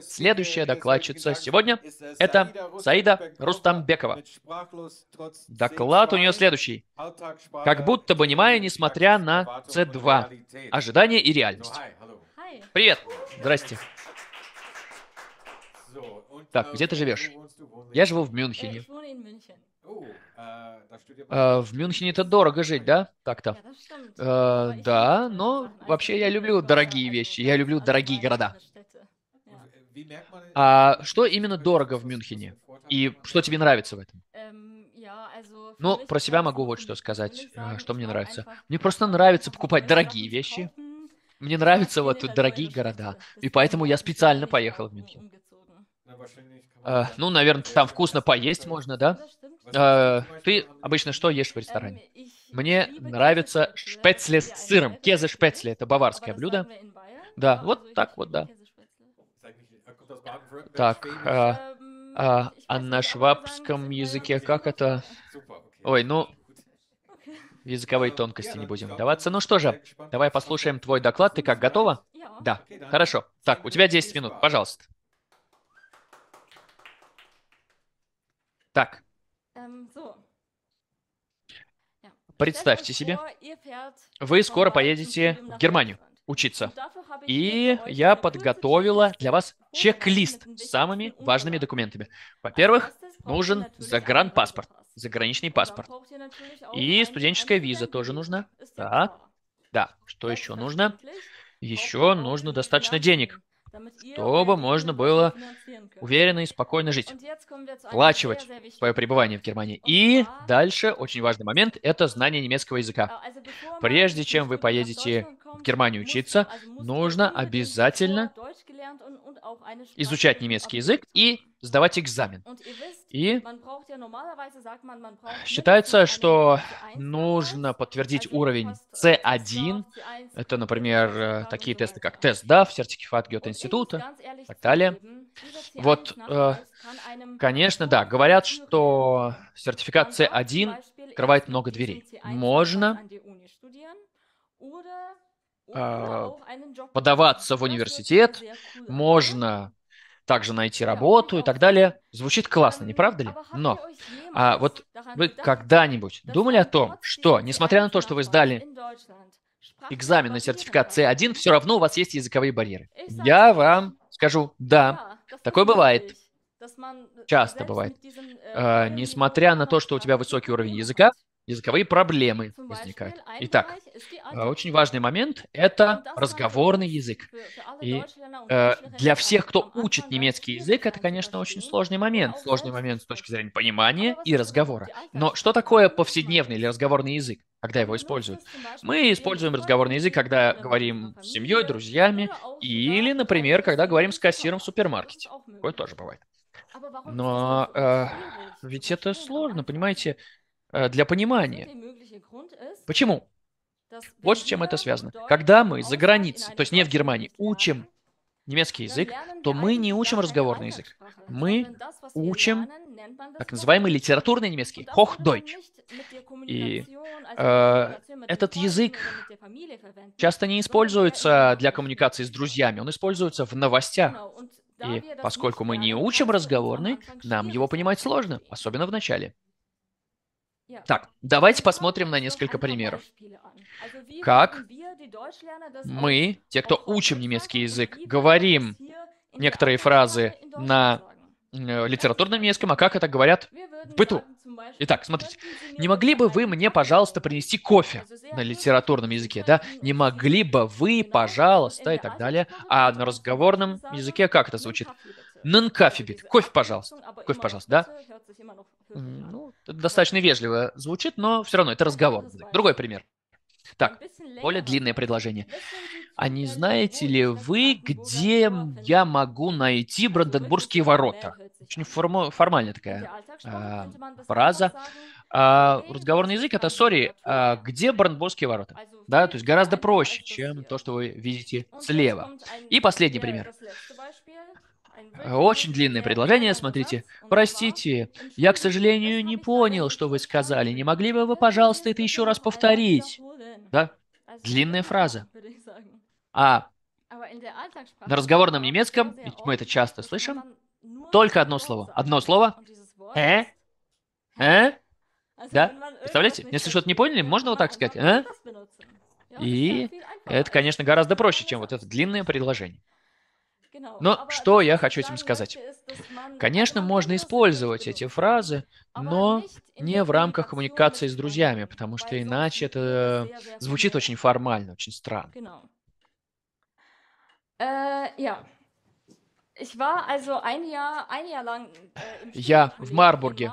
Следующая докладчица сегодня – это Саида Рустамбекова. Доклад у нее следующий. Как будто понимая, несмотря на С2. Ожидание и реальность. Привет. Здрасте. Так, где ты живешь? Я живу в Мюнхене. А, а, в Мюнхене это дорого жить, да? Так-то. Ну ну, типа, а, типа, да, но вообще я люблю дорогие вещи, я люблю дорогие города. А что именно дорого в Мюнхене? И что тебе нравится в этом? Эм, ну, про себя могу вот что сказать, э, что мне нравится. Мне просто нравится покупать дорогие вещи. Мне нравятся вот дорогие города. И поэтому я специально поехал в Мюнхен. ну, наверное, там э, вкусно поесть можно, да? Э, ты обычно что ешь в ресторане? Эм, Мне нравится шпецле с сыром. Кезе шпецле – это баварское блюдо. Да, вот так вот, да. Так, э, э, а на швабском языке как это? Ой, ну, в языковые э, тонкости не будем вдаваться. Ну что же, давай послушаем твой доклад. Ты как, готова? Да, хорошо. Так, у тебя 10 минут, пожалуйста. Так, so. Эм, представьте себе, вы скоро поедете в Германию учиться. И я подготовила для вас чек-лист с самыми важными документами. Во-первых, нужен загранпаспорт, заграничный паспорт. И студенческая виза тоже нужна. Да, да. Что еще нужно? Еще нужно достаточно денег чтобы можно было уверенно и спокойно жить, плачивать свое пребывание в Германии. И дальше очень важный момент – это знание немецкого языка. А, а Прежде чем вы поедете в Германию учиться, а нужно обязательно изучать немецкий язык и сдавать экзамен. И считается, что нужно подтвердить уровень C1. Это, например, э, такие тесты, как тест DAF, сертификат Гёте-института и так далее. Вот, э, конечно, да, говорят, что сертификат C1 открывает много дверей. Можно а, подаваться в университет, можно также найти работу и так далее. Звучит классно, не правда ли? А Но а вот вы когда-нибудь думали о том, что, несмотря на то, что вы сдали экзамен на сертификат C1, все равно у вас есть языковые барьеры? Я вам скажу, да, такое бывает. Э, Часто бывает. Э, а, э, несмотря на то, что у тебя высокий уровень языка, языковые проблемы возникают. Итак, а, очень важный момент – это разговорный язык. И э, для всех, кто учит немецкий язык, это, конечно, очень сложный момент. Сложный момент с точки зрения понимания и разговора. Но что такое повседневный или разговорный язык, когда его используют? Мы используем разговорный язык, когда говорим с семьей, друзьями, или, например, когда говорим с кассиром в супермаркете. Такое тоже бывает. Но э, ведь это сложно, понимаете? Э, для понимания. Почему? Вот с чем это связано. Когда мы за границей, то есть не в Германии, учим немецкий язык, то мы не учим разговорный язык. Мы учим так называемый литературный немецкий, Hochdeutsch. И э, этот язык часто не используется для коммуникации с друзьями, он используется в новостях. И поскольку мы не учим разговорный, нам его понимать сложно, особенно в начале. Так, давайте посмотрим на несколько примеров. Как мы, те, кто учим немецкий язык, говорим некоторые фразы на э, литературном немецком, а как это говорят в быту. Итак, смотрите. Не могли бы вы мне, пожалуйста, принести кофе на литературном языке, да? Не могли бы вы, пожалуйста, и так далее. А на разговорном языке как это звучит? Нанкафебит. Кофе, пожалуйста. Кофе, пожалуйста, да? Ну, достаточно вежливо звучит, но все равно это разговор. Другой пример. Так, более длинное предложение. А не знаете ли вы, где я могу найти Бранденбургские ворота? Очень форму, формальная такая э, фраза. Э, разговорный язык это «сори, э, где Бранденбургские ворота?» Да, то есть гораздо проще, чем то, что вы видите слева. И последний пример. Очень длинное предложение, смотрите. Простите, я, к сожалению, не понял, что вы сказали. Не могли бы вы, пожалуйста, это еще раз повторить? Да? Длинная фраза. А на разговорном немецком, ведь мы это часто слышим, только одно слово. Одно слово. Э? Э? Да? Представляете? Если что-то не поняли, можно вот так сказать. Э? И это, конечно, гораздо проще, чем вот это длинное предложение. Но что я хочу этим сказать? Конечно, можно использовать эти фразы, но не в рамках коммуникации с друзьями, потому что иначе это звучит очень формально, очень странно. Äh, äh, я в Марбурге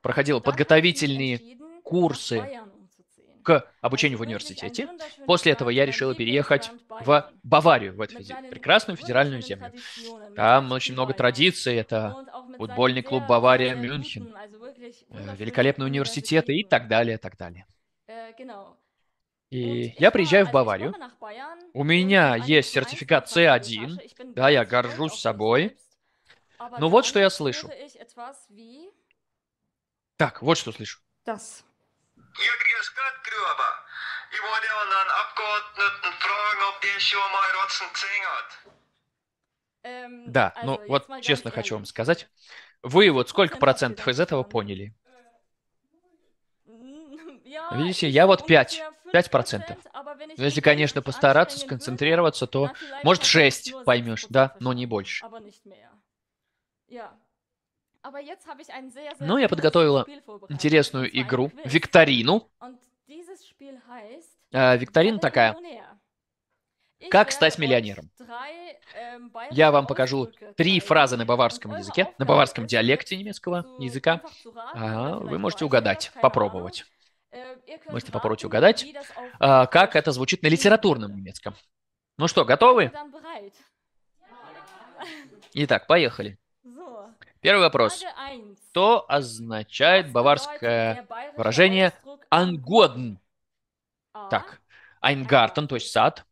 проходил подготовительные курсы к обучению в университете. После этого я решила переехать в Баварию, в эту прекрасную федеральную землю. Там очень много традиций, это футбольный клуб Бавария, Мюнхен, э, великолепные университеты и так далее, так далее. И я приезжаю в Баварию. У меня есть сертификат C1. Да, я горжусь собой. Но ну вот что я слышу. Так, вот что слышу. Jõgieskaid krüaba ja muidugi abgeordneten fragen, ob die schon mal rotzen zwingert. Да, а ну вот честно хочу вам сказать, вы вот эм, сколько э, процентов из этого поняли? Видите, я вот 5, 5 процентов. А ну, если, конечно, постараться, сконцентрироваться, то, может, 6 а поймешь, да, но не больше. Но ну, я подготовила интересную игру, викторину. Э, Викторина такая. Как стать миллионером? Эм, я вам покажу три фразы на баварском языке, на баварском диалекте немецкого языка. Вы можете угадать, попробовать. Äh, можете попробовать угадать, э, как это звучит на литературном немецком. Ну что, готовы? Итак, поехали. Первый вопрос. А Что означает баварское выражение «ангодн»? А? Так, «Айнгартен», то есть сад.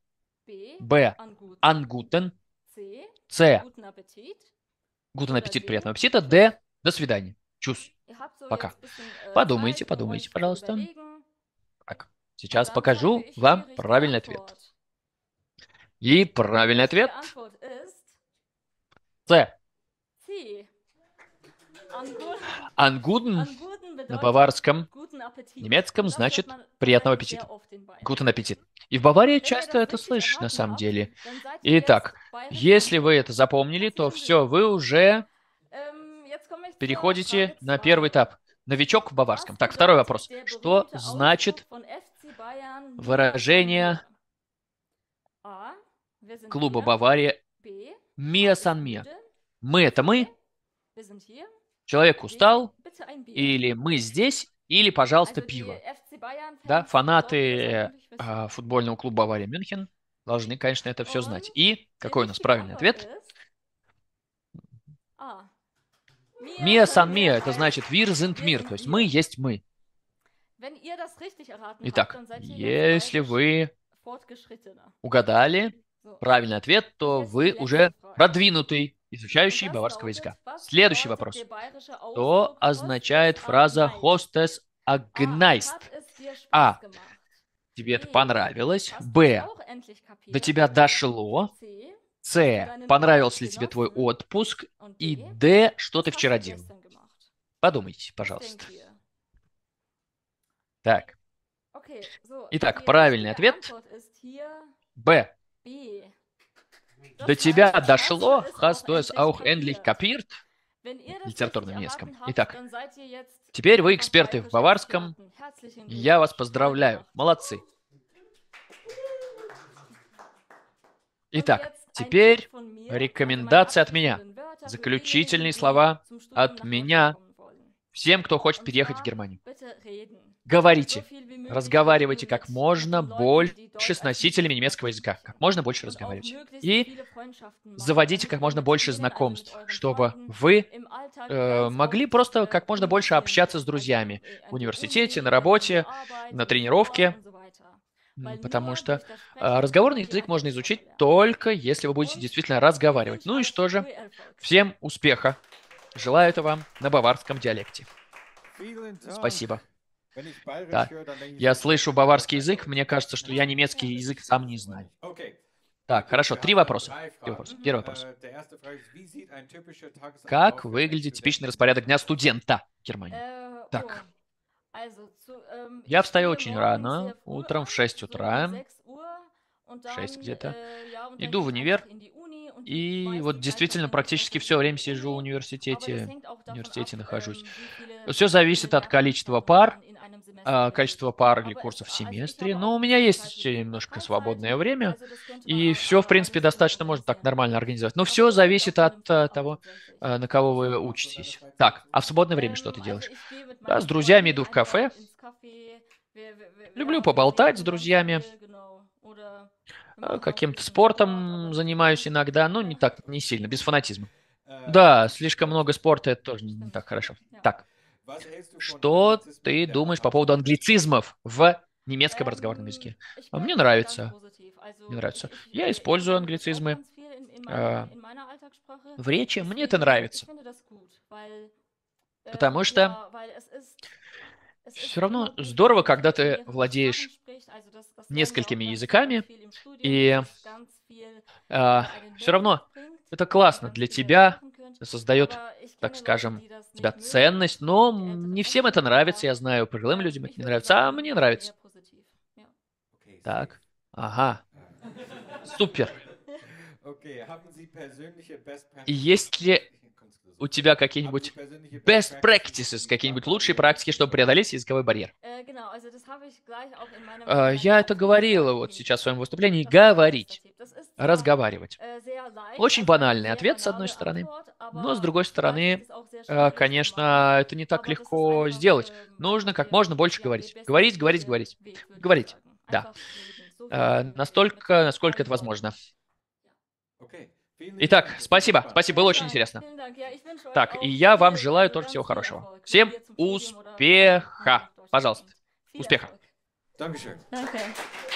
Б. «Ангутен». С. «Гутен аппетит», приятного аппетита. Д. До свидания. Чус. Пока. Э, подумайте, подумайте, пожалуйста. Так, сейчас покажу вам правильный ответ. И правильный ответ. С. Ангуден на баварском, немецком значит «приятного аппетита». Guten аппетит. И в Баварии часто это слышишь, на самом деле. Итак, если вы это запомнили, то все, вы уже эм, переходите на первый этап. Новичок в баварском. Так, второй вопрос. Что значит выражение а, клуба Бавария Миа сан мия»? Мы – это мы, Человек устал, или мы здесь, или, пожалуйста, пиво. Да, фанаты э, а, футбольного клуба Бавария Мюнхен должны, конечно, это все знать. И какой у нас правильный ответ? Мия сан мия, это значит wir sind мир, то есть мы есть мы. Итак, если вы угадали, правильный ответ, то вы уже продвинутый, изучающий баварского языка. Следующий вопрос. Что означает фраза hostess agnized? А. Тебе это понравилось. Б. До тебя дошло. С. Понравился ли тебе твой отпуск? И Д. Что ты вчера делал? Подумайте, пожалуйста. Так. Итак, правильный ответ. Б. До тебя дошло, hast du es auch endlich kapiert? Литературным языком. Итак, теперь вы эксперты в баварском. Я вас поздравляю. Молодцы. Итак, теперь рекомендация от меня. Заключительные слова от меня Всем, кто хочет переехать в Германию. Говорите, разговаривайте как можно больше с носителями немецкого языка, как можно больше разговаривайте. И заводите как можно больше знакомств, чтобы вы э, могли просто как можно больше общаться с друзьями в университете, на работе, а на тренировке. Потому что э, а, разговорный язык можно изучить только если вы будете действительно разговаривать. Ну и что же? Всем успеха! Желаю этого на баварском диалекте. Спасибо. Да. Я слышу баварский язык, мне кажется, что я немецкий язык сам не знаю. Так, хорошо, три вопроса. три вопроса. Первый вопрос. Как выглядит типичный распорядок дня студента в Германии? Э, так. Эм, я встаю очень рано, äh, утром в 6 утра, 6 um где-то. Äh, Иду в универ, и вот действительно практически все время сижу в университете, в университете нахожусь. Все зависит от количества пар, а, количества пар или курсов в семестре, но у меня есть немножко свободное время, и все, в принципе, достаточно можно так нормально организовать. Но все зависит от а, того, а, на кого вы учитесь. Так, а в свободное время что ты делаешь? Да, с друзьями иду в кафе. Люблю поболтать с друзьями. Э, каким-то спортом занимаюсь иногда, но ну, не так, не сильно, без фанатизма. Э, да, слишком много спорта, это тоже не так хорошо. Так, что ты думаешь по поводу англицизмов в немецком эм, разговорном языке? А мне нравится. Мне нравится. Я использую англицизмы. Э, в речи мне это нравится. Потому ähm, что все равно здорово, когда ты владеешь несколькими языками, и э, а, все равно это классно для тебя, создает, так скажем, тебя ценность, но не всем это нравится, я знаю, пожилым людям это не нравится, а мне нравится. Так, ага, супер. Есть ли у тебя какие-нибудь best practices, какие-нибудь лучшие практики, чтобы преодолеть языковой барьер? Э, э, я это говорила вот сейчас в своем выступлении. Говорить. Разговаривать. Э, Очень банальный ответ, с одной стороны. Но, с другой стороны, конечно, это не так легко сделать. Ähm, Нужно как можно больше говорить. Говорить, говорить, говорить. Говорить, да. Настолько, насколько это возможно. Okay. Итак, спасибо. Спасибо, было очень интересно. Так, и я вам желаю тоже всего хорошего. Всем успеха. Пожалуйста. Успеха. Okay.